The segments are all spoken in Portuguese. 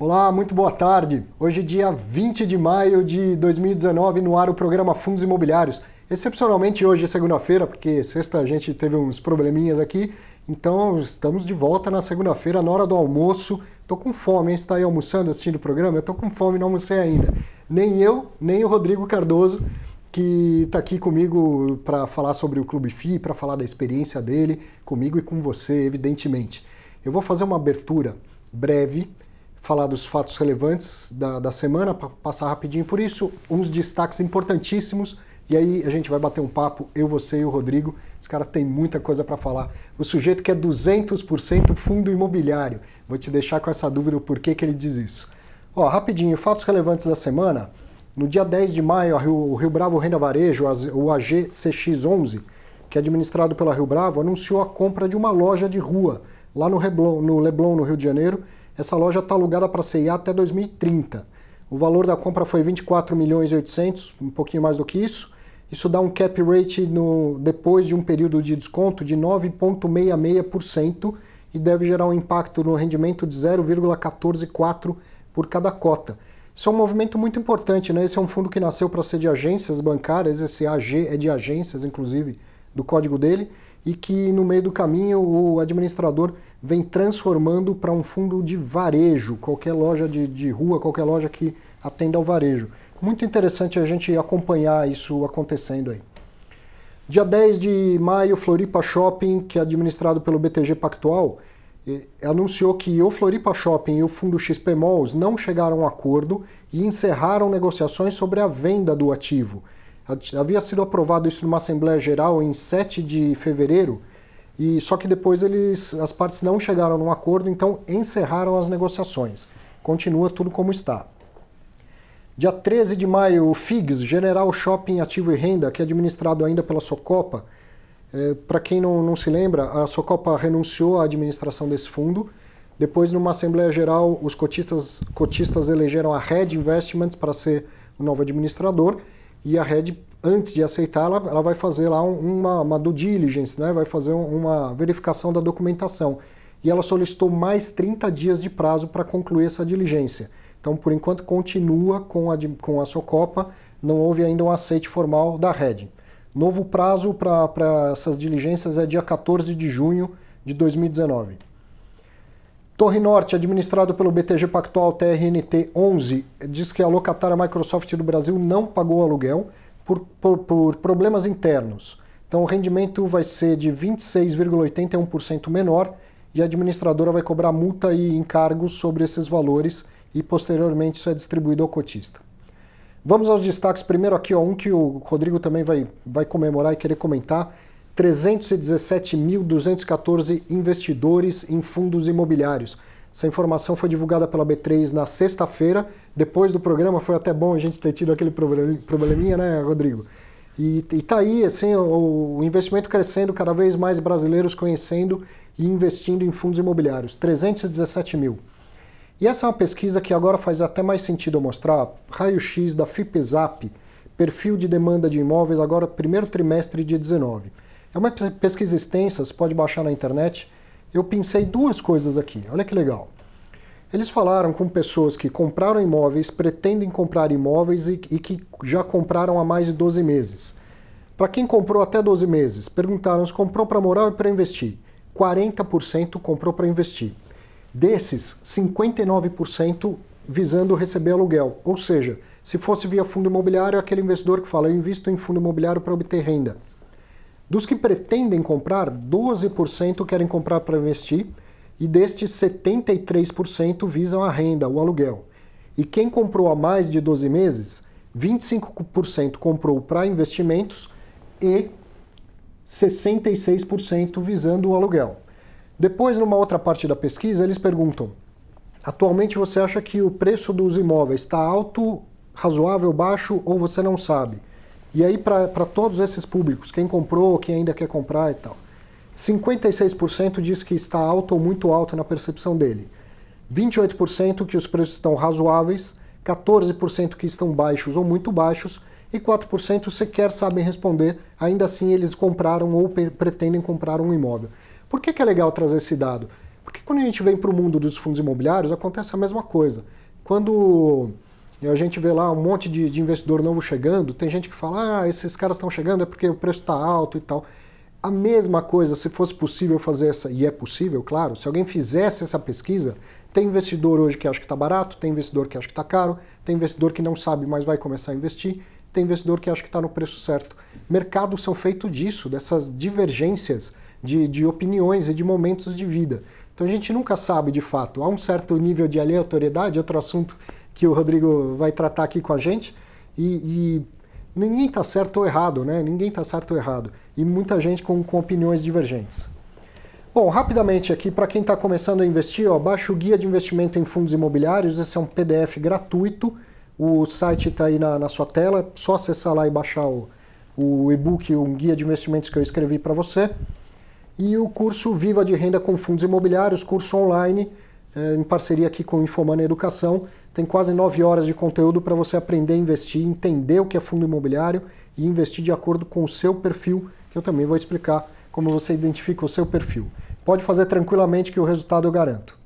Olá, muito boa tarde. Hoje, é dia 20 de maio de 2019, no ar o programa Fundos Imobiliários. Excepcionalmente hoje é segunda-feira, porque sexta a gente teve uns probleminhas aqui, então estamos de volta na segunda-feira, na hora do almoço. Tô com fome, hein? Está aí almoçando, assistindo o programa? Eu tô com fome, não almocei ainda. Nem eu, nem o Rodrigo Cardoso, que está aqui comigo para falar sobre o Clube FI, para falar da experiência dele, comigo e com você, evidentemente. Eu vou fazer uma abertura breve falar dos fatos relevantes da, da semana, passar rapidinho por isso, uns destaques importantíssimos. E aí a gente vai bater um papo, eu, você e o Rodrigo. Esse cara tem muita coisa para falar. O sujeito que é 200% fundo imobiliário. Vou te deixar com essa dúvida do porquê que ele diz isso. Ó, rapidinho, fatos relevantes da semana. No dia 10 de maio, Rio, o Rio Bravo Renda Varejo, o AG CX11, que é administrado pela Rio Bravo, anunciou a compra de uma loja de rua lá no, Reblon, no Leblon, no Rio de Janeiro, essa loja está alugada para a CIA até 2030. O valor da compra foi 24 milhões e 800, um pouquinho mais do que isso. Isso dá um cap rate no, depois de um período de desconto de 9,66% e deve gerar um impacto no rendimento de 0,144 por cada cota. Isso é um movimento muito importante, né? Esse é um fundo que nasceu para ser de agências bancárias, esse AG é de agências, inclusive, do código dele e que no meio do caminho o administrador vem transformando para um fundo de varejo, qualquer loja de, de rua, qualquer loja que atenda ao varejo. Muito interessante a gente acompanhar isso acontecendo aí. Dia 10 de maio, Floripa Shopping, que é administrado pelo BTG Pactual, eh, anunciou que o Floripa Shopping e o fundo XP Malls não chegaram a acordo e encerraram negociações sobre a venda do ativo. Havia sido aprovado isso numa Assembleia Geral em 7 de fevereiro, e só que depois eles, as partes não chegaram a um acordo, então encerraram as negociações. Continua tudo como está. Dia 13 de maio, o FIGS, General Shopping Ativo e Renda, que é administrado ainda pela Socopa. É, Para quem não, não se lembra, a Socopa renunciou à administração desse fundo. Depois, numa Assembleia Geral, os cotistas, cotistas elegeram a Red Investments para ser o novo administrador e a Red antes de aceitar, ela, ela vai fazer lá uma, uma due diligence, né? vai fazer uma verificação da documentação. E ela solicitou mais 30 dias de prazo para concluir essa diligência. Então, por enquanto, continua com a, com a Socopa, não houve ainda um aceite formal da Red. Novo prazo para pra essas diligências é dia 14 de junho de 2019. Torre Norte, administrado pelo BTG Pactual TRNT 11, diz que a locatária Microsoft do Brasil não pagou aluguel por, por, por problemas internos. Então o rendimento vai ser de 26,81% menor e a administradora vai cobrar multa e encargos sobre esses valores e posteriormente isso é distribuído ao cotista. Vamos aos destaques. Primeiro aqui, ó, um que o Rodrigo também vai, vai comemorar e querer comentar, 317.214 investidores em fundos imobiliários. Essa informação foi divulgada pela B3 na sexta-feira. Depois do programa, foi até bom a gente ter tido aquele probleminha, né, Rodrigo? E está aí, assim, o, o investimento crescendo, cada vez mais brasileiros conhecendo e investindo em fundos imobiliários. 317 mil. E essa é uma pesquisa que agora faz até mais sentido mostrar, raio-x da FIPESAP, perfil de demanda de imóveis agora primeiro trimestre de 19. É uma pesquisa extensa, você pode baixar na internet. Eu pensei duas coisas aqui, olha que legal. Eles falaram com pessoas que compraram imóveis, pretendem comprar imóveis e, e que já compraram há mais de 12 meses. Para quem comprou até 12 meses, perguntaram se comprou para morar ou para investir. 40% comprou para investir. Desses, 59% visando receber aluguel. Ou seja, se fosse via fundo imobiliário, é aquele investidor que fala: eu invisto em fundo imobiliário para obter renda. Dos que pretendem comprar, 12% querem comprar para investir e destes 73% visam a renda, o aluguel. E quem comprou há mais de 12 meses, 25% comprou para investimentos e 66% visando o aluguel. Depois, numa outra parte da pesquisa, eles perguntam: atualmente você acha que o preço dos imóveis está alto, razoável, baixo ou você não sabe? E aí, para todos esses públicos, quem comprou, quem ainda quer comprar e tal, 56% diz que está alto ou muito alto na percepção dele, 28% que os preços estão razoáveis, 14% que estão baixos ou muito baixos e 4% sequer sabem responder, ainda assim eles compraram ou pretendem comprar um imóvel. Por que, que é legal trazer esse dado? Porque quando a gente vem para o mundo dos fundos imobiliários, acontece a mesma coisa. Quando e a gente vê lá um monte de, de investidor novo chegando, tem gente que fala, ah, esses caras estão chegando é porque o preço está alto e tal. A mesma coisa, se fosse possível fazer essa, e é possível, claro, se alguém fizesse essa pesquisa, tem investidor hoje que acha que está barato, tem investidor que acha que está caro, tem investidor que não sabe, mas vai começar a investir, tem investidor que acha que está no preço certo. Mercados são feitos disso, dessas divergências de, de opiniões e de momentos de vida. Então a gente nunca sabe de fato. Há um certo nível de aleatoriedade, outro assunto que o Rodrigo vai tratar aqui com a gente. E, e ninguém está certo ou errado, né? Ninguém está certo ou errado. E muita gente com, com opiniões divergentes. Bom, rapidamente aqui, para quem está começando a investir, baixa o Guia de Investimento em Fundos Imobiliários. Esse é um PDF gratuito. O site está aí na, na, sua tela. É só acessar lá e baixar o, o e-book, um guia de investimentos que eu escrevi para você. E o curso Viva de Renda com Fundos Imobiliários, curso online, é, em parceria aqui com o Infomana Educação. Tem quase 9 horas de conteúdo para você aprender a investir, entender o que é fundo imobiliário e investir de acordo com o seu perfil, que eu também vou explicar como você identifica o seu perfil. Pode fazer tranquilamente que o resultado eu garanto.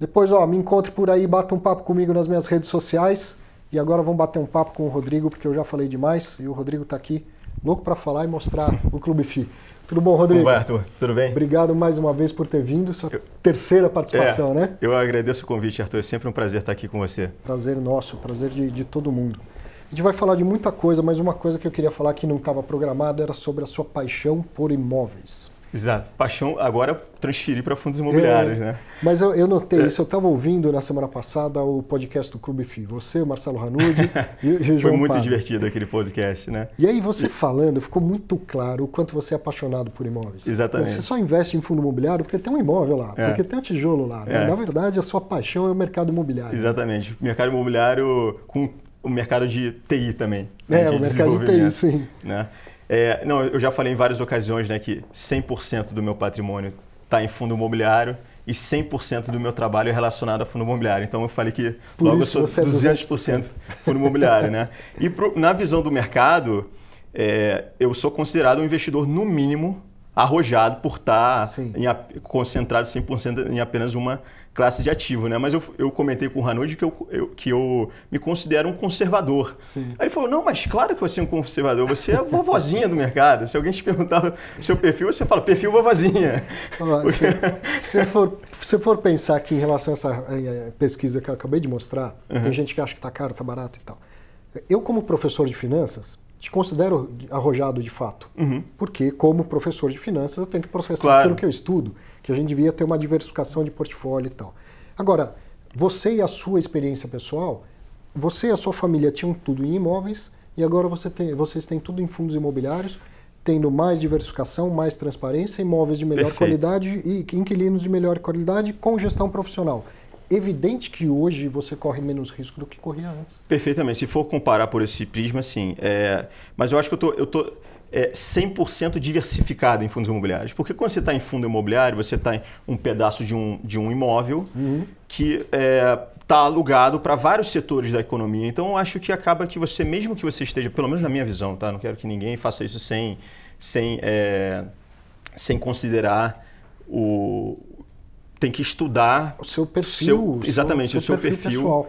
Depois, ó, me encontre por aí, bata um papo comigo nas minhas redes sociais. E agora vamos bater um papo com o Rodrigo, porque eu já falei demais e o Rodrigo está aqui louco para falar e mostrar o Clube FI. Tudo bom, Rodrigo? Como vai, Arthur? Tudo bem? Obrigado mais uma vez por ter vindo. Sua eu... terceira é, participação, é, né? Eu agradeço o convite, Arthur. É sempre um prazer estar aqui com você. Prazer nosso, prazer de, de todo mundo. A gente vai falar de muita coisa, mas uma coisa que eu queria falar que não estava programado era sobre a sua paixão por imóveis. Exato. Paixão agora transferir para fundos imobiliários, é, né? Mas eu, eu notei é. isso, eu estava ouvindo na semana passada o podcast do Clube FI. Você, o Marcelo Ranudi e o João Foi muito Padre. divertido aquele podcast, né? E aí você e... falando, ficou muito claro o quanto você é apaixonado por imóveis. Exatamente. Você só investe em fundo imobiliário porque tem um imóvel lá, é. porque tem um tijolo lá. Né? É. Na verdade, a sua paixão é o mercado imobiliário. Exatamente. Né? Mercado imobiliário com o mercado de TI também. Né? É, o mercado de TI, sim. Né? É, não, eu já falei em várias ocasiões né, que 100% do meu patrimônio está em fundo imobiliário e 100% do meu trabalho é relacionado a fundo imobiliário. Então eu falei que Por logo eu sou 200%, 200% é fundo imobiliário. né? E pro, na visão do mercado, é, eu sou considerado um investidor, no mínimo, arrojado por estar tá em, concentrado 100% em apenas uma classe de ativo, né? Mas eu, eu comentei com o Hanold que eu, eu, que eu me considero um conservador. Sim. Aí ele falou, não, mas claro que você é um conservador, você é a vovozinha do mercado. Se alguém te perguntar seu perfil, você fala, perfil vovozinha. se, se, for, se for pensar que em relação a essa pesquisa que eu acabei de mostrar, uhum. tem gente que acha que está caro, está barato e tal. Eu, como professor de finanças, te considero arrojado de fato. Uhum. Porque, como professor de finanças, eu tenho que processar claro. aquilo que eu estudo, que a gente devia ter uma diversificação de portfólio e tal. Agora, você e a sua experiência pessoal, você e a sua família tinham tudo em imóveis e agora você tem, vocês têm tudo em fundos imobiliários, tendo mais diversificação, mais transparência, imóveis de melhor Perfeito. qualidade e inquilinos de melhor qualidade com gestão profissional evidente que hoje você corre menos risco do que corria antes. Perfeitamente. Se for comparar por esse prisma, sim. É, mas eu acho que eu tô, eu tô é, 100% diversificado em fundos imobiliários. Porque quando você está em fundo imobiliário, você está em um pedaço de um, de um imóvel uhum. que está é, tá alugado para vários setores da economia. Então, acho que acaba que você, mesmo que você esteja, pelo menos na minha visão, tá? não quero que ninguém faça isso sem, sem, é, sem considerar o, tem que estudar o seu perfil, seu, exatamente seu, o seu perfil, perfil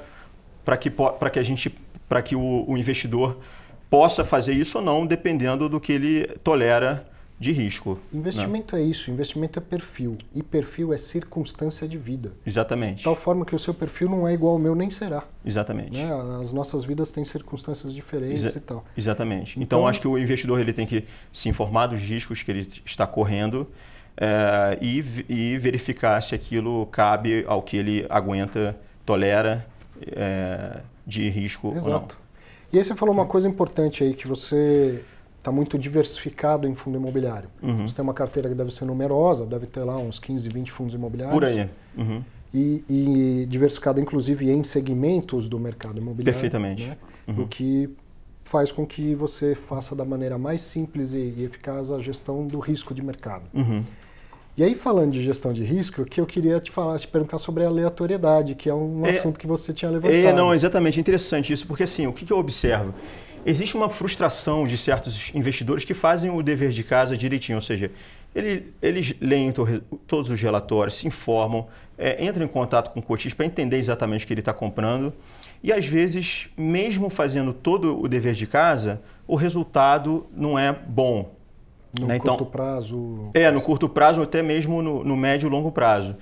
para que para que a gente para que o, o, investidor possa fazer isso ou não, dependendo do que ele tolera de risco. Né? Investimento né? é isso, investimento é perfil e perfil é circunstância de vida. Exatamente. De tal forma que o seu perfil não é igual ao meu nem será. Exatamente. Né? As nossas vidas têm circunstâncias diferentes Exa e tal. Exatamente. Então, então acho que o investidor ele tem que se informar dos riscos que ele está correndo é, e, e, verificar se aquilo cabe ao que ele aguenta, tolera é, de risco Exato. ou não. E aí você falou uma coisa importante aí, que você está muito diversificado em fundo imobiliário. Uhum. Você tem uma carteira que deve ser numerosa, deve ter lá uns 15, 20 fundos imobiliários. Por aí. Uhum. E, e, diversificado, inclusive, em segmentos do mercado imobiliário. Perfeitamente. Né? Uhum. O que faz com que você faça da maneira mais simples e, eficaz a gestão do risco de mercado. Uhum. E aí, falando de gestão de risco, que eu queria te falar, te perguntar sobre aleatoriedade, que é um é, assunto que você tinha levantado. É, não, exatamente. É interessante isso, porque assim, o que, que eu observo? Existe uma frustração de certos investidores que fazem o dever de casa direitinho, ou seja, ele, eles leem todos os relatórios, se informam, é, entram em contato com o cotista para entender exatamente o que ele está comprando. E às vezes, mesmo fazendo todo o dever de casa, o resultado não é bom. No né? Então curto então, prazo. É, no curto prazo, até mesmo no, no médio e longo prazo.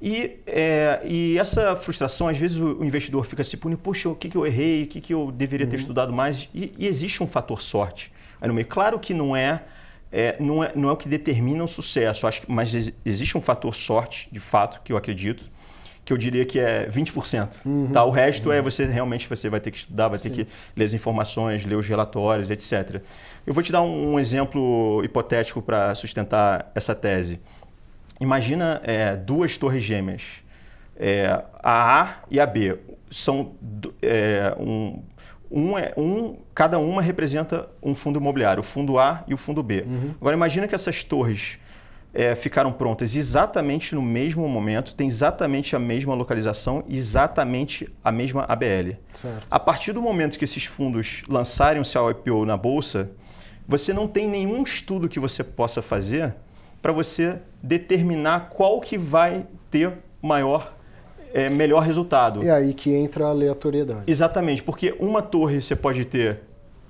E, é, e, essa frustração, às vezes o, investidor fica se punindo, poxa, o que, que eu errei, o que, que eu deveria uhum. ter estudado mais? E, e, existe um fator sorte aí no meio. Claro que não é é, não, é, não é o que determina o sucesso, acho, que, mas ex, existe um fator sorte, de fato, que eu acredito, que eu diria que é 20%. Uhum. Tá? O resto é uhum. é você realmente você vai ter que estudar, vai Sim. ter que ler as informações, ler os relatórios, etc. Eu vou te dar um, um exemplo hipotético para sustentar essa tese. Imagina é, duas torres gêmeas, é, a A e a B. São é, um, um é, um, cada uma representa um fundo imobiliário, o fundo A e o fundo B. Uhum. Agora imagina que essas torres é, ficaram prontas exatamente no mesmo momento, tem exatamente a mesma localização, exatamente a mesma ABL. Certo. A partir do momento que esses fundos lançarem o seu IPO na bolsa, você não tem nenhum estudo que você possa fazer para você determinar qual que vai ter maior é, melhor resultado. É aí que entra a aleatoriedade. Exatamente, porque uma torre você pode ter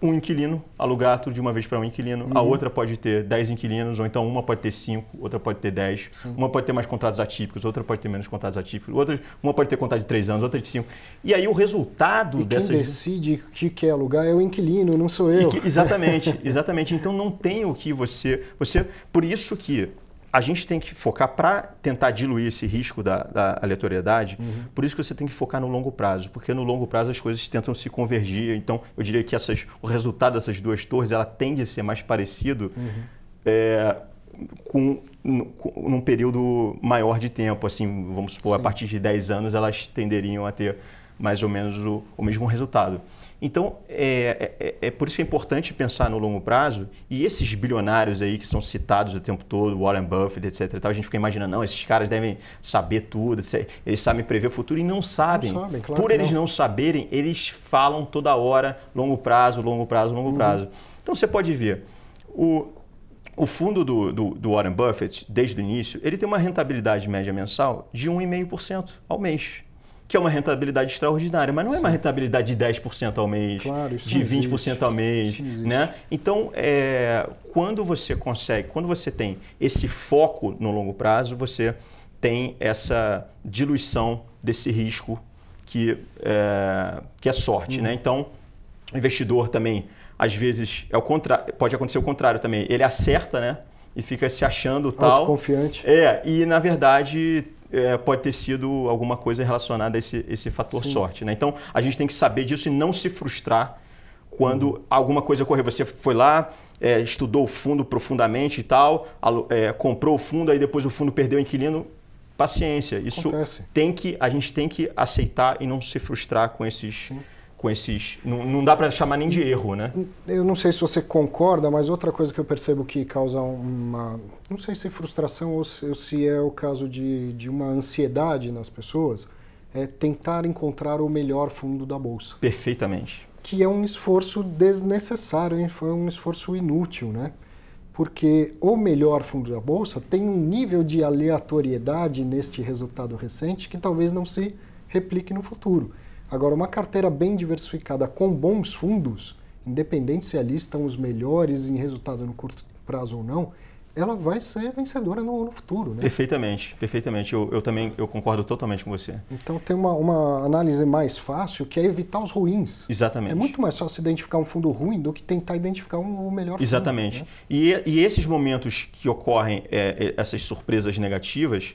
um inquilino, alugar tudo de uma vez para um inquilino, uhum. a outra pode ter 10 inquilinos, ou então uma pode ter 5, outra pode ter 10, uma pode ter mais contratos atípicos, outra pode ter menos contratos atípicos, outra, uma pode ter contrato de 3 anos, outra de 5. E aí o resultado e dessas... quem decide o que quer alugar é o inquilino, não sou eu. Que, exatamente, exatamente. Então não tem o que você... você por isso que a gente tem que focar para tentar diluir esse risco da, da aleatoriedade. Uhum. Por isso que você tem que focar no longo prazo, porque no longo prazo as coisas tentam se convergir. Então, eu diria que essas, o resultado dessas duas torres ela tende a ser mais parecido uhum. é, com, com num período maior de tempo. Assim, vamos supor, Sim. a partir de 10 anos elas tenderiam a ter mais ou menos o, o mesmo resultado. Então, é, é, é, é, por isso que é importante pensar no longo prazo. E esses bilionários aí que são citados o tempo todo, Warren Buffett, etc. Tal, a gente fica imaginando, não, esses caras devem saber tudo, eles sabem prever o futuro e não sabem. Não sabem claro por eles não. não. saberem, eles falam toda hora longo prazo, longo prazo, longo uhum. prazo. Então, você pode ver, o, o fundo do, do, do, Warren Buffett, desde o início, ele tem uma rentabilidade média mensal de 1,5% ao mês que é uma rentabilidade extraordinária, mas não é uma rentabilidade de 10% ao mês, claro, de 20% existe. ao mês. Né? Então, é, quando você consegue, quando você tem esse foco no longo prazo, você tem essa diluição desse risco que é, que é sorte. Hum. Né? Então, o investidor também, às vezes, é o contra... pode acontecer o contrário também. Ele acerta, né? E fica se achando tal. Confiante. É, e na verdade é, pode ter sido alguma coisa relacionada a esse, esse fator Sim. sorte. Né? Então, a gente tem que saber disso e não se frustrar quando uhum. alguma coisa ocorreu. Você foi lá, é, estudou o fundo profundamente e tal, é, comprou o fundo, aí depois o fundo perdeu o inquilino. Paciência, isso Acontece. tem que a gente tem que aceitar e não se frustrar com esses. Sim com esses. Não, não dá para chamar nem de erro, né? Eu não sei se você concorda, mas outra coisa que eu percebo que causa uma. Não sei se é frustração ou se, ou se é o caso de, de uma ansiedade nas pessoas, é tentar encontrar o melhor fundo da bolsa. Perfeitamente. Que é um esforço desnecessário, hein? foi um esforço inútil, né? Porque o melhor fundo da bolsa tem um nível de aleatoriedade neste resultado recente que talvez não se replique no futuro. Agora, uma carteira bem diversificada com bons fundos, independente se ali estão os melhores em resultado no curto prazo ou não, ela vai ser vencedora no, no futuro. Né? Perfeitamente, perfeitamente. Eu, eu, também eu concordo totalmente com você. Então tem uma, uma, análise mais fácil que é evitar os ruins. Exatamente. É muito mais fácil identificar um fundo ruim do que tentar identificar um, o melhor Exatamente. fundo. Exatamente. Né? E, e, esses momentos que ocorrem, é, é essas surpresas negativas,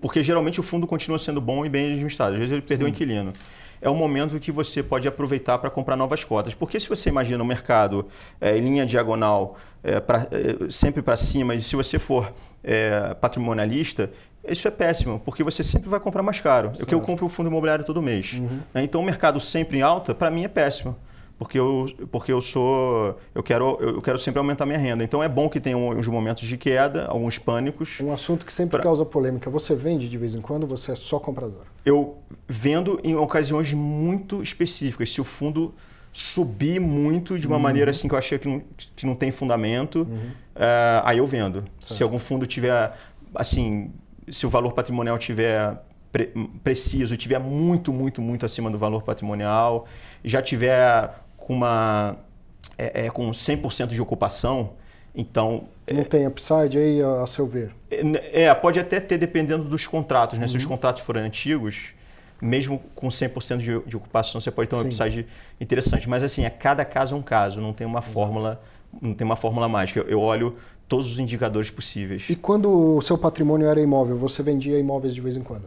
porque geralmente o fundo continua sendo bom e bem administrado. Às vezes ele perdeu o um inquilino. É o momento que você pode aproveitar para comprar novas cotas. Porque se você imagina o mercado é, em linha diagonal, é, pra, é, sempre para cima, e se você for é, patrimonialista, isso é péssimo, porque você sempre vai comprar mais caro. Certo. É que eu compro o fundo imobiliário todo mês. Uhum. Né? Então o mercado sempre em alta, para mim, é péssimo porque eu, porque eu sou. Eu quero, eu quero sempre aumentar minha renda. Então é bom que tenha uns momentos de queda, alguns pânicos. Um assunto que sempre pra... causa polêmica. Você vende de vez em quando, você é só comprador? Eu vendo em ocasiões muito específicas. Se o fundo subir muito de uma uhum. maneira assim que eu achei que não, que não tem fundamento, uhum. uh, aí eu vendo. Certo. Se algum fundo tiver, assim, se o valor patrimonial tiver preciso, tiver muito, muito, muito acima do valor patrimonial, já tiver com uma é, é com 100% de ocupação, então... É não é, tem upside aí, a, a seu ver? É, é, pode até ter, dependendo dos contratos. Né? Uhum. Se os uhum. contratos forem antigos, mesmo com 100% de, de ocupação, você pode ter um Sim. upside interessante. Mas assim, a cada caso é um caso, não tem uma Exato. fórmula não tem uma fórmula mágica. Eu, eu olho todos os indicadores possíveis. E quando o seu patrimônio era imóvel, você vendia imóveis de vez em quando?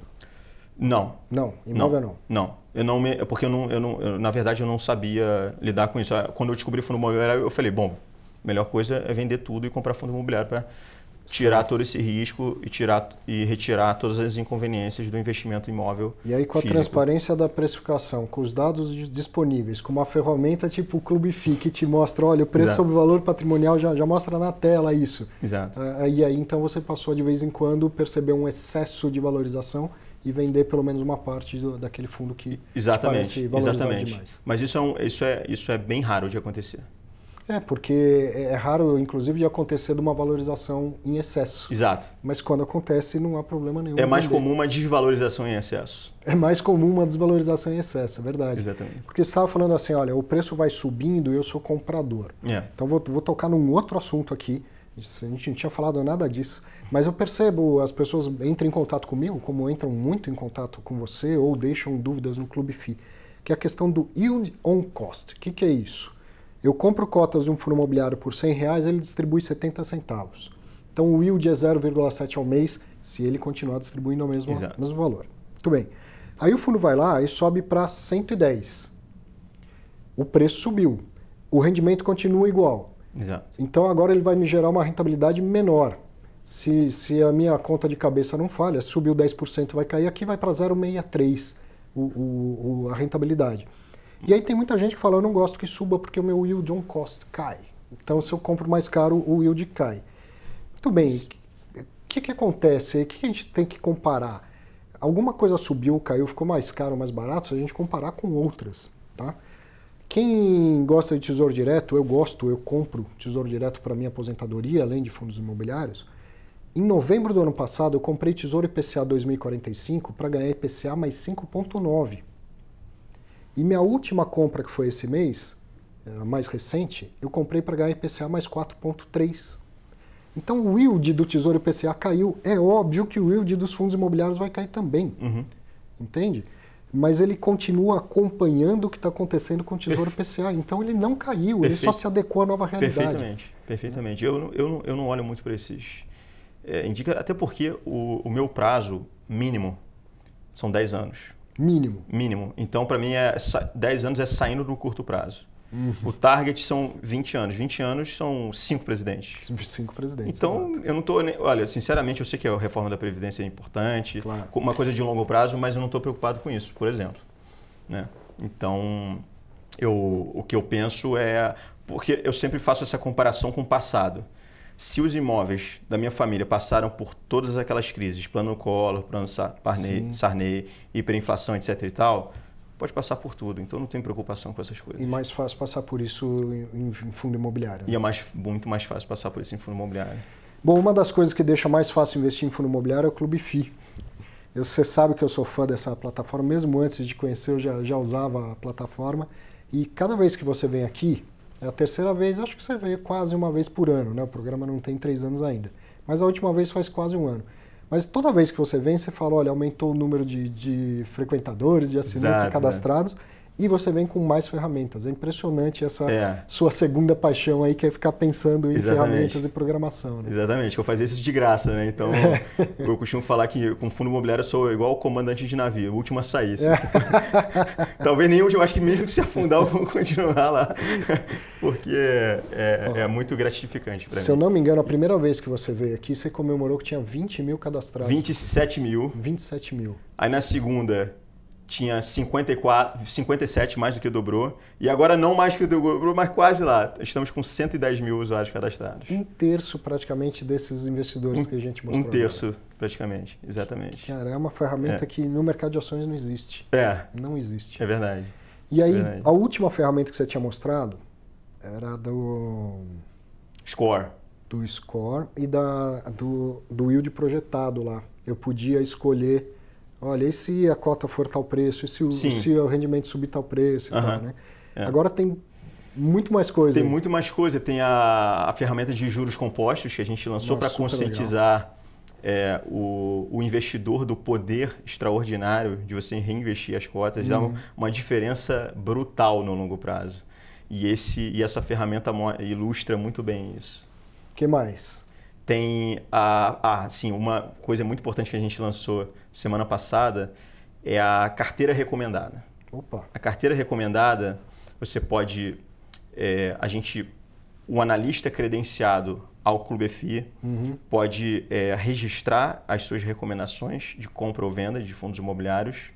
Não. Não, imóvel não. Não. não eu não me, porque eu não, eu não eu, na verdade eu não sabia lidar com isso. Quando eu descobri fundo imobiliário, eu falei, bom, a melhor coisa é vender tudo e comprar fundo imobiliário para tirar todo esse risco e tirar e retirar todas as inconveniências do investimento imóvel. E aí com a físico. transparência da precificação, com os dados disponíveis, com uma ferramenta tipo o Clube FI que te mostra, olha, o preço Exato. sobre o valor patrimonial já, já mostra na tela isso. Exato. Ah, e aí então você passou de vez em quando perceber um excesso de valorização e vender pelo menos uma parte do, daquele fundo que exatamente, que exatamente. Demais. Mas isso é, um, isso, é, isso é bem raro de acontecer. É, porque é, é raro, inclusive, de acontecer de uma valorização em excesso. Exato. Mas quando acontece, não há problema nenhum. É mais vender. comum uma desvalorização em excesso. É mais comum uma desvalorização em excesso, é verdade. Exatamente. Porque você estava falando assim, olha, o preço vai subindo e eu sou comprador. É. Então, vou, vou tocar num outro assunto aqui, isso, a gente não tinha falado nada disso. Mas eu percebo, as pessoas entram em contato comigo, como entram muito em contato com você ou deixam dúvidas no Clube FI, que é a questão do yield on cost. O que, que é isso? Eu compro cotas de um fundo imobiliário por 100 reais, ele distribui 70 centavos. Então o yield é 0,7 ao mês, se ele continuar distribuindo o mesmo, mesmo valor. Muito bem. Aí o fundo vai lá e sobe para 110. O preço subiu. O rendimento continua igual. Exato. Então agora ele vai me gerar uma rentabilidade menor. Se, se a minha conta de cabeça não falha, subiu 10%, vai cair, aqui vai para 0,63 o, o, o, a rentabilidade. E aí tem muita gente que fala, eu não gosto que suba porque o meu yield on cost cai. Então se eu compro mais caro, o yield cai. Muito bem, o que, que acontece? O que a gente tem que comparar? Alguma coisa subiu, caiu, ficou mais caro, mais barato, se a gente comparar com outras, tá? Quem gosta de tesouro direto, eu gosto, eu compro tesouro direto para minha aposentadoria, além de fundos imobiliários. Em novembro do ano passado, eu comprei Tesouro IPCA 2045 para ganhar IPCA mais 5,9. E minha última compra, que foi esse mês, eh, a mais recente, eu comprei para ganhar IPCA mais 4,3. Então o yield do Tesouro IPCA caiu. É óbvio que o yield dos fundos imobiliários vai cair também. Uhum. Entende? mas ele continua acompanhando o que está acontecendo com o Tesouro Perfe... PCA. Então ele não caiu, ele só se adequou à nova realidade. Perfeitamente, perfeitamente. Eu, eu, eu não olho muito para esses. É, indica, até porque o, o, meu prazo mínimo são 10 anos. Mínimo. Mínimo. Então, para mim, é, 10 anos é saindo do curto prazo. Uhum. O target são 20 anos. 20 anos são cinco presidentes. Cinco presidentes. Então, exatamente. eu não estou. Olha, sinceramente, eu sei que a reforma da Previdência é importante, claro. uma coisa de longo prazo, mas eu não estou preocupado com isso, por exemplo. Né? Então, eu, o que eu penso é. Porque eu sempre faço essa comparação com o passado. Se os imóveis da minha família passaram por todas aquelas crises, plano Collor, plano Sarney, Sarney hiperinflação, etc. e tal pode passar por tudo. Então não tem preocupação com essas coisas. E mais fácil passar por isso em, em fundo imobiliário. Né? E é né? mais, muito mais fácil passar por isso em fundo imobiliário. Bom, uma das coisas que deixa mais fácil investir em fundo imobiliário é o Clube FI. Você sabe que eu sou fã dessa plataforma, mesmo antes de conhecer, eu já, já usava a plataforma. E cada vez que você vem aqui, é a terceira vez, acho que você veio quase uma vez por ano, né? O programa não tem três anos ainda. Mas a última vez faz quase um ano. Mas toda vez que você vem, você fala, olha, aumentou o número de, de frequentadores, de assinantes Exato, né? cadastrados. Né? e você vem com mais ferramentas. É impressionante essa é. sua segunda paixão aí, que é ficar pensando em Exatamente. ferramentas e programação. Né? Exatamente, eu fazia isso de graça, né? Então, é. eu costumo falar que com fundo imobiliário eu sou igual o comandante de navio, o último a sair. Assim, é. Talvez nenhum. Eu acho que mesmo que se afundar eu vou continuar lá, porque é, é, muito gratificante para mim. Se eu não me engano, a primeira vez que você veio aqui, você comemorou que tinha 20 mil cadastrados. 27 mil. 27 mil. Aí na segunda tinha 54, 57, mais do que dobrou. E agora não mais que dobrou, mas quase lá. Estamos com 110 mil usuários cadastrados. Um terço praticamente desses investidores um, que a gente mostrou. Um terço agora. praticamente, exatamente. Cara, é uma ferramenta é. que no mercado de ações não existe. É. Não existe. É verdade. E aí, é verdade. a última ferramenta que você tinha mostrado era do... Score. Do Score e da, do, do yield projetado lá. Eu podia escolher olha, e se a cota for tal preço, e se o, se o rendimento subir tal preço e uhum. tal, né? É. Agora tem muito mais coisa. Tem aí. muito mais coisa. Tem a, a ferramenta de juros compostos que a gente lançou para conscientizar é, o, o investidor do poder extraordinário de você reinvestir as cotas. Uhum. Dá uma, uma diferença brutal no longo prazo. E, esse, e essa ferramenta ilustra muito bem isso. O que mais? Tem a, ah, sim, uma coisa muito importante que a gente lançou semana passada é a carteira recomendada. Opa. A carteira recomendada, você pode, é, a gente, o analista credenciado ao Clube FI uhum. pode é, registrar as suas recomendações de compra ou venda de fundos imobiliários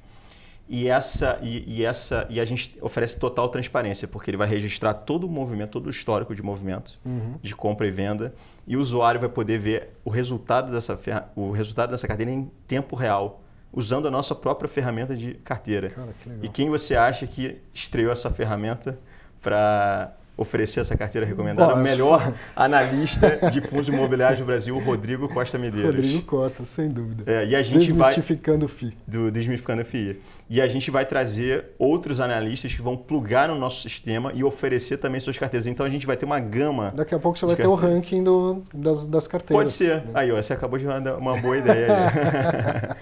e essa e, e, essa e a gente oferece total transparência, porque ele vai registrar todo o movimento, todo o histórico de movimento uhum. de compra e venda, e o usuário vai poder ver o resultado dessa o resultado dessa carteira em tempo real, usando a nossa própria ferramenta de carteira. Cara, que e quem você acha que estreou essa ferramenta para oferecer essa carteira recomendada, o melhor analista de fundos imobiliários do Brasil, o Rodrigo Costa Medeiros. Rodrigo Costa, sem dúvida. É, e a gente desmistificando vai, o FII. Do, desmistificando o FII. E a gente vai trazer outros analistas que vão plugar no nosso sistema e oferecer também suas carteiras. Então a gente vai ter uma gama. Daqui a pouco você vai ter o ranking do, das, das carteiras. Pode ser. Né? Aí, ó, você acabou de dar uma boa ideia.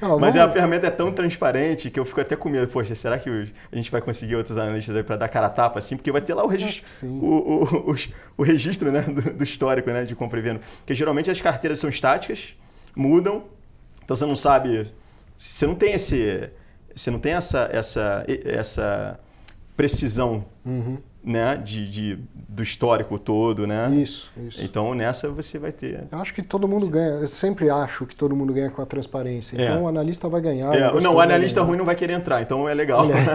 Não, Mas vamos... É a ferramenta é tão transparente que eu fico até com medo. Poxa, será que a gente vai conseguir outros analistas aí para dar cara a tapa assim? Porque vai ter lá o registro, o, o, o, o, registro né, do, do, histórico né, de compra e venda. Porque geralmente as carteiras são estáticas, mudam, então você não sabe. Você não tem esse. Você não tem essa, essa, essa precisão. Uhum né, de, de, do histórico todo, né? Isso, isso. Então nessa você vai ter. Eu acho que todo mundo Sim. ganha. Eu sempre acho que todo mundo ganha com a transparência. É. Então é. o analista vai ganhar. É. Não, o analista ruim não vai querer entrar, então é legal. É.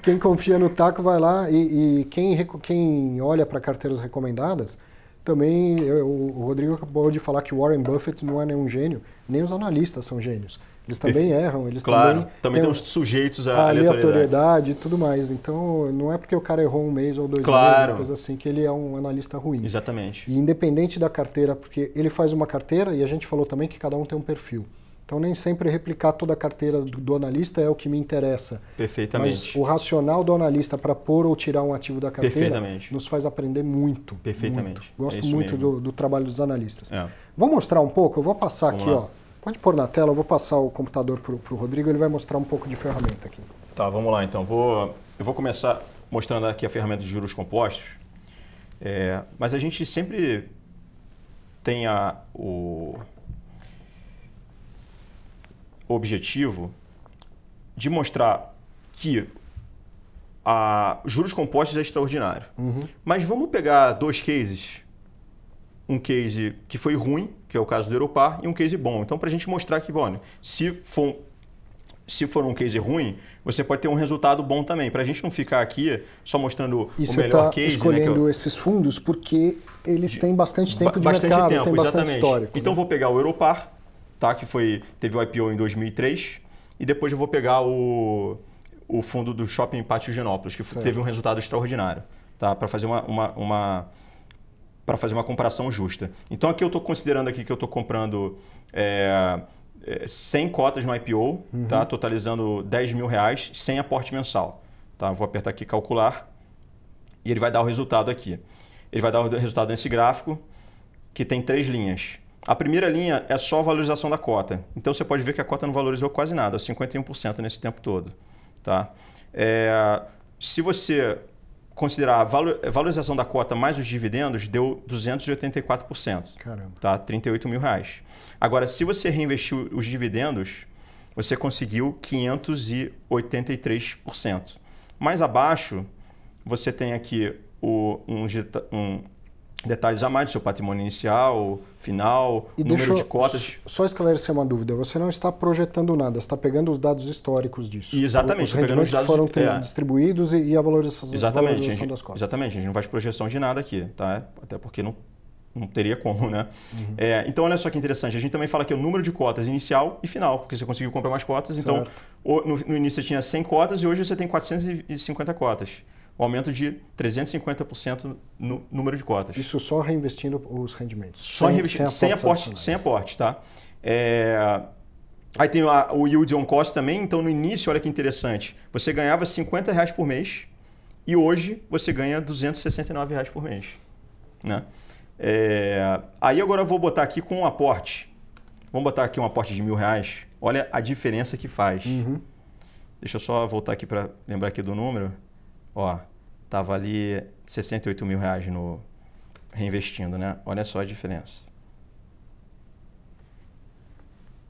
quem confia no taco vai lá e, e quem, quem olha para carteiras recomendadas. Também eu, o Rodrigo acabou de falar que Warren Buffett não é nenhum gênio, nem os analistas são gênios. Eles também erram, eles claro, também. também estão sujeitos à aleatoriedade. e tudo mais. Então, não é porque o cara errou um mês ou dois claro. meses, coisa assim, que ele é um analista ruim. Exatamente. E independente da carteira, porque ele faz uma carteira e a gente falou também que cada um tem um perfil. Então, nem sempre replicar toda a carteira do, analista é o que me interessa. Perfeitamente. Mas o racional do analista para pôr ou tirar um ativo da carteira nos faz aprender muito. Perfeitamente. Muito. Gosto é muito do, do, trabalho dos analistas. É. Vou mostrar um pouco, eu vou passar Vamos aqui, lá. ó Pode pôr na tela, eu vou passar o computador para o Rodrigo, ele vai mostrar um pouco de ferramenta aqui. Tá, vamos lá então. Vou, eu vou começar mostrando aqui a ferramenta de juros compostos. É, mas a gente sempre tem a, o objetivo de mostrar que a, juros compostos é extraordinário. Uhum. Mas vamos pegar dois cases. Um case que foi ruim que é o caso do Europar, e um case bom. Então, para a gente mostrar que, bom, se for, se for um case ruim, você pode ter um resultado bom também. Para a gente não ficar aqui só mostrando e o melhor tá case. Né, escolhendo né, eu... esses fundos porque eles têm bastante tempo ba bastante de mercado, tempo, tem bastante exatamente. histórico. Então, né? vou pegar o Europar, tá, que foi, teve o IPO em 2003, e depois eu vou pegar o, o fundo do Shopping Pátio Genópolis, que certo. teve um resultado extraordinário, tá, para fazer uma, uma, uma para fazer uma comparação justa. Então aqui eu estou considerando aqui que eu estou comprando é, 100 é, cotas no IPO, uhum. tá? totalizando 10 mil reais sem aporte mensal. Tá? Vou apertar aqui calcular e ele vai dar o resultado aqui. Ele vai dar o resultado nesse gráfico que tem três linhas. A primeira linha é só a valorização da cota. Então você pode ver que a cota não valorizou quase nada, 51% nesse tempo todo. Tá? É, se você considerar a valorização da cota mais os dividendos, deu 284%. Caramba. Tá? 38 mil reais. Agora, se você reinvestiu os dividendos, você conseguiu 583%. Mais abaixo, você tem aqui o, um, um detalhes a mais do seu patrimônio inicial, final, e número de cotas. Só esclarecer uma dúvida. Você não está projetando nada, está pegando os dados históricos disso. E exatamente, os tá pegando os dados que foram é, distribuídos e, e a valorização, exatamente, valorização gente, das cotas. Exatamente, a gente não faz projeção de nada aqui, tá? Até porque não, não teria como, né? Uhum. É, então, olha só que interessante. A gente também fala que o número de cotas inicial e final, porque você conseguiu comprar mais cotas. Então, certo. Então, no, no início você tinha 100 cotas e hoje você tem 450 cotas o aumento de 350% no número de cotas. Isso só reinvestindo os rendimentos? Só sem, reinvestindo, sem aporte, sem aporte, sem aporte tá? É... Aí tem a, o yield on cost também, então no início, olha que interessante, você ganhava 50 reais por mês e hoje você ganha 269 reais por mês. Né? É... Aí agora eu vou botar aqui com um aporte. Vamos botar aqui um aporte de mil reais. Olha a diferença que faz. Uhum. Deixa eu só voltar aqui para lembrar aqui do número ó, tava ali 68 mil reais no, reinvestindo, né? Olha só a diferença.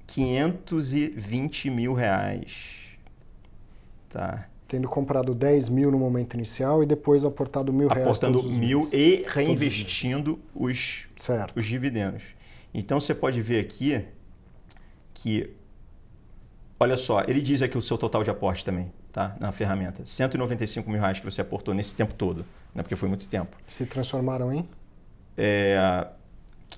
520 mil reais. Tá. Tendo comprado 10 mil no momento inicial e depois aportado mil reais. Aportando mil e reinvestindo os, os, certo. os dividendos. Então você pode ver aqui que, olha só, ele diz aqui o seu total de aporte também tá, na ferramenta. 195 mil reais que você aportou nesse tempo todo, né, porque foi muito tempo. Se transformaram em? É,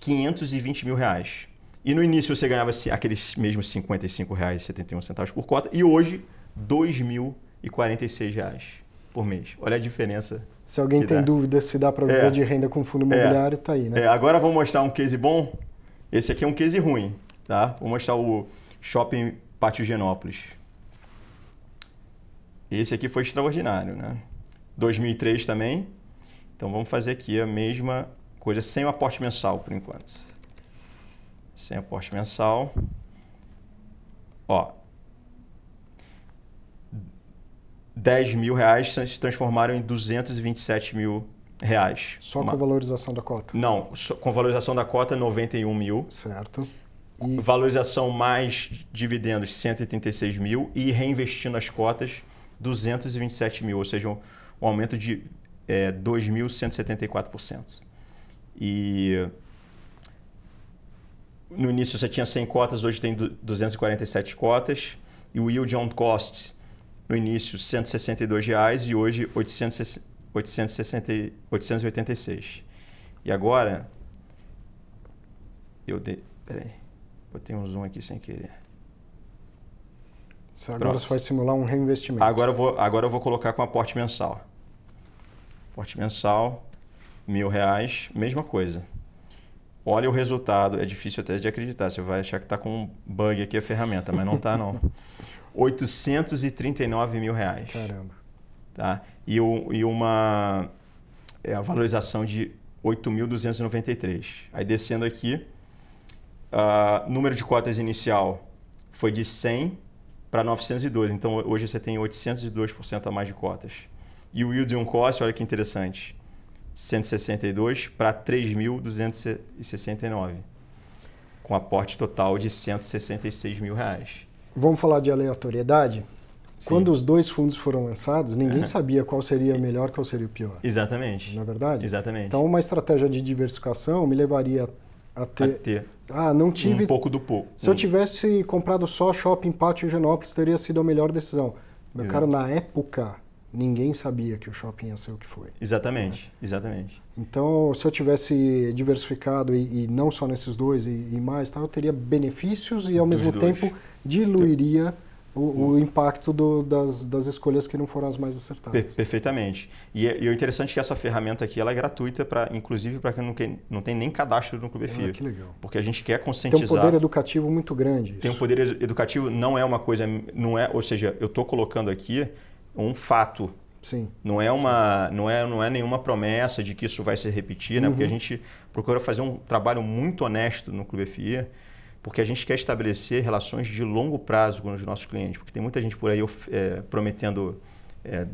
520 mil reais. E no início você ganhava aqueles mesmos R$ 55,71 por cota, e hoje R$ 2.046 por mês. Olha a diferença. Se alguém tem dá. dúvida se dá para viver é, de renda com fundo imobiliário, é, aí, né? É, agora vou mostrar um case bom. Esse aqui é um case ruim, tá? Vou mostrar o Shopping Pátio Genópolis. Esse aqui foi extraordinário, né? 2003 também. Então vamos fazer aqui a mesma coisa sem o aporte mensal por enquanto. Sem aporte mensal. Ó. 10 mil reais se transformaram em 227 mil reais. Só Uma... com valorização da cota? Não, com valorização da cota 91 mil. Certo. E... Valorização mais dividendos 136 mil e reinvestindo as cotas 227 mil, ou seja, um, um aumento de é, 2.174%. E no início você tinha 100 cotas, hoje tem 247 cotas. E o yield on cost, no início, 162 reais, e hoje 860, 860, 886. E agora, eu dei... Peraí, botei um zoom aqui sem querer. Agora Pronto. você vai simular um reinvestimento. Agora eu vou, agora eu vou colocar com aporte mensal. Aporte mensal, mil reais, mesma coisa. Olha o resultado, é difícil até de acreditar. Você vai achar que está com um bug aqui a ferramenta, mas não está não. 839 mil reais. Caramba. Tá? E, o, e uma é, a valorização de 8.293. Aí descendo aqui, uh, número de cotas inicial foi de 100 para 902. Então hoje você tem 802% a mais de cotas. E o yield on cost, olha que interessante, 162 para 3.269, com aporte total de 166 mil reais. Vamos falar de aleatoriedade? Sim. Quando os dois fundos foram lançados, ninguém sabia qual seria o melhor, qual seria o pior. Exatamente. Na é verdade? Exatamente. Então, uma estratégia de diversificação me levaria a ter, a ter ah, não tive. Um pouco do pouco. Se hum. eu tivesse comprado só shopping pátio Genópolis, teria sido a melhor decisão. Meu é. cara, na época, ninguém sabia que o shopping ia ser o que foi. Exatamente, né? exatamente. Então, se eu tivesse diversificado e, e não só nesses dois e, e mais, tá, eu teria benefícios e ao Dos mesmo dois. tempo diluiria o, o hum. impacto do, das, das escolhas que não foram as mais acertadas. Per perfeitamente. E, e, o interessante é que essa ferramenta aqui ela é gratuita, pra, inclusive para quem não, que, não tem nem cadastro no Clube ah, FIA. Que legal. Porque a gente quer conscientizar. Tem um poder educativo muito grande. Isso. Tem um poder educativo, não é uma coisa. não é, Ou seja, eu estou colocando aqui um fato. Sim. Não é uma, não é, não é nenhuma promessa de que isso vai se repetir, né? Uhum. Porque a gente procura fazer um trabalho muito honesto no Clube FIA porque a gente quer estabelecer relações de longo prazo com os nossos clientes, porque tem muita gente por aí é, prometendo é,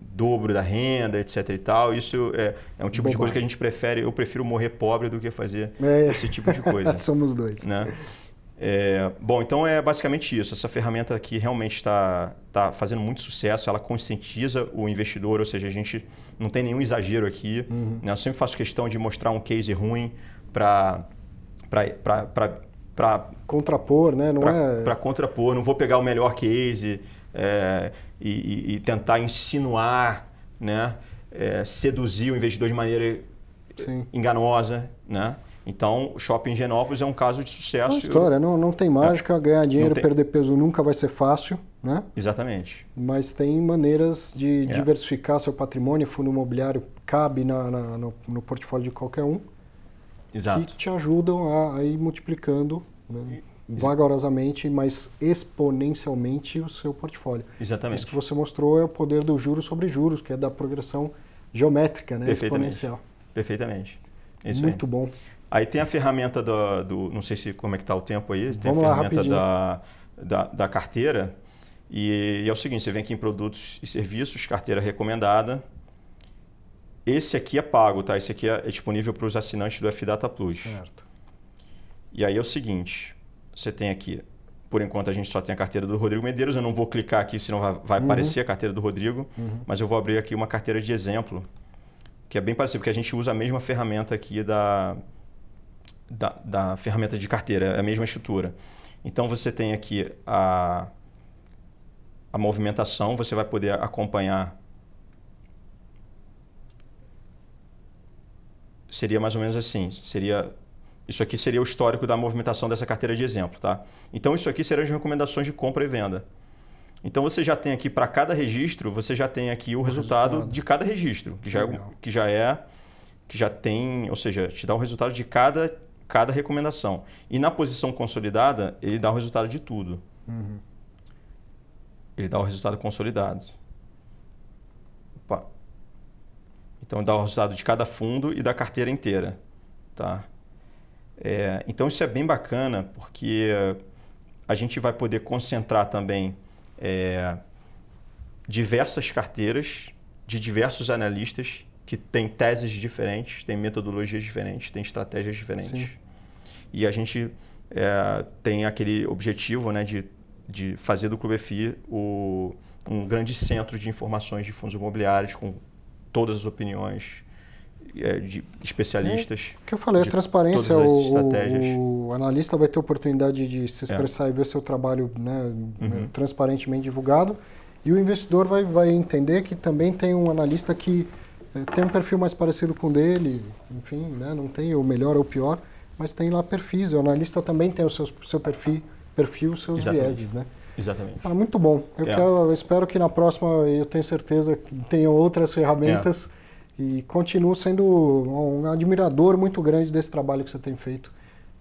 dobro da renda, etc e tal. Isso é, é um tipo Bom, de coisa que a gente prefere, eu prefiro morrer pobre do que fazer é. esse tipo de coisa. Somos dois. Né? É, bom, então é basicamente isso. Essa ferramenta aqui realmente está tá fazendo muito sucesso. Ela conscientiza o investidor, ou seja, a gente não tem nenhum exagero aqui. Uhum. Né? Eu sempre faço questão de mostrar um case ruim para para contrapor, né? Não pra, é para contrapor. Não vou pegar o melhor case é, e, e, tentar insinuar, né? É, seduzir o investidor de maneira Sim. enganosa, né? Então, o shopping Genópolis é um caso de sucesso. É história, eu... não, não tem mágica, é. ganhar dinheiro, tem... perder peso nunca vai ser fácil, né? Exatamente. Mas tem maneiras de é. diversificar seu patrimônio, fundo imobiliário cabe na, na no, no, portfólio de qualquer um. Exato. Que te ajudam a, a ir multiplicando né? vagarosamente, mas exponencialmente o seu portfólio. Exatamente. Isso que você mostrou é o poder do juros sobre juros, que é da progressão geométrica, né? Perfeitamente. exponencial. Perfeitamente. É isso Muito aí. bom. Aí tem a ferramenta do, do, Não sei se como é que está o tempo aí. Tem Vamos a ferramenta lá, da, da, da, carteira. E, e, é o seguinte: você vem aqui em produtos e serviços, carteira recomendada. Esse aqui é pago, tá? Esse aqui é, é disponível para os assinantes do FData Plus. Certo. E aí é o seguinte: você tem aqui, por enquanto a gente só tem a carteira do Rodrigo Medeiros, eu não vou clicar aqui, senão vai, vai uhum. aparecer a carteira do Rodrigo, uhum. mas eu vou abrir aqui uma carteira de exemplo, que é bem parecida, porque a gente usa a mesma ferramenta aqui da, da, da ferramenta de carteira, é a mesma estrutura. Então você tem aqui a, a movimentação, você vai poder acompanhar seria mais ou menos assim. Seria isso aqui seria o histórico da movimentação dessa carteira de exemplo, tá? Então isso aqui serão as recomendações de compra e venda. Então você já tem aqui para cada registro, você já tem aqui o, o resultado, resultado, de cada registro, que já, é, que já é que já tem, ou seja, te dá o um resultado de cada cada recomendação. E na posição consolidada, ele dá o resultado de tudo. Uhum. Ele dá o resultado consolidado. Opa. Então dá o resultado de cada fundo e da carteira inteira, tá? É, então isso é bem bacana, porque a gente vai poder concentrar também é, diversas carteiras de diversos analistas que têm teses diferentes, têm metodologias diferentes, têm estratégias diferentes. Sim. E a gente é, tem aquele objetivo né, de, de fazer do Clube FI o, um grande centro de informações de fundos imobiliários com todas as opiniões, é, de especialistas. É, que eu falei, a transparência, é o, o, analista vai ter oportunidade de se é. expressar é. e ver seu trabalho né, uhum. Né, transparentemente divulgado, e o investidor vai, vai entender que também tem um analista que tem um perfil mais parecido com o dele, enfim, né, não tem o melhor ou o pior, mas tem lá perfis, o analista também tem o seu, seu perfil, perfil, seus Exatamente. vieses, né? Exatamente. Ah, muito bom. Eu, quero, eu espero que na próxima, eu tenho certeza, tenham outras ferramentas e continuo sendo um admirador muito grande desse trabalho que você tem feito,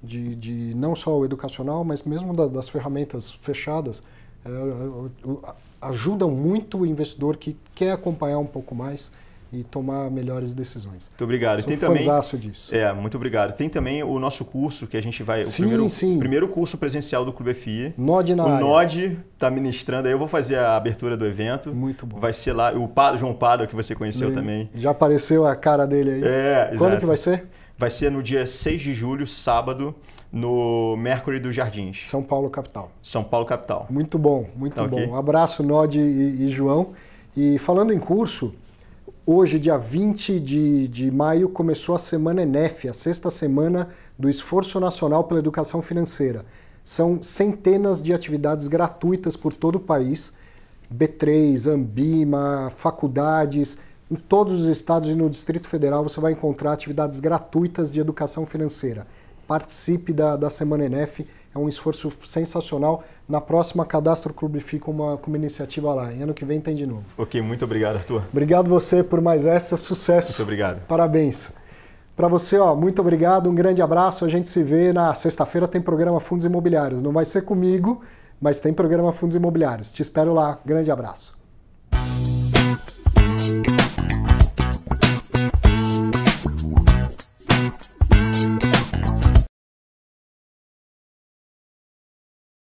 de, de não só o educacional, mas mesmo da, das ferramentas fechadas. É, é ajudam muito o investidor que quer acompanhar um pouco mais e tomar melhores decisões. Muito obrigado. Sou tem também disso. É, muito obrigado. Tem também o nosso curso que a gente vai sim, o primeiro sim. primeiro curso presencial do Clube FI. Nod na O Nod está ministrando, aí eu vou fazer a abertura do evento. Muito bom. Vai ser lá o Pado, João Pado que você conheceu também. Já apareceu a cara dele aí. É, Quando que vai ser? Vai ser no dia 6 de julho, sábado, no Mercury dos Jardins. São Paulo capital. São Paulo capital. Muito bom, muito tá bom. Okay? Um abraço Nod e, e João. E falando em curso, Hoje, dia 20 de, de maio, começou a Semana ENEF, a sexta semana do Esforço Nacional pela Educação Financeira. São centenas de atividades gratuitas por todo o país, B3, Ambima, faculdades, em todos os estados e no Distrito Federal você vai encontrar atividades gratuitas de educação financeira. Participe da, da Semana ENEF é um esforço sensacional. Na próxima, Cadastro Clube fica uma, com uma iniciativa lá. E ano que vem tem de novo. Ok, muito obrigado, Arthur. Obrigado você por mais essa. Sucesso. Muito obrigado. Parabéns. Para você, ó, muito obrigado, um grande abraço. A gente se vê na sexta-feira. Tem programa Fundos Imobiliários. Não vai ser comigo, mas tem programa Fundos Imobiliários. Te espero lá. Grande abraço.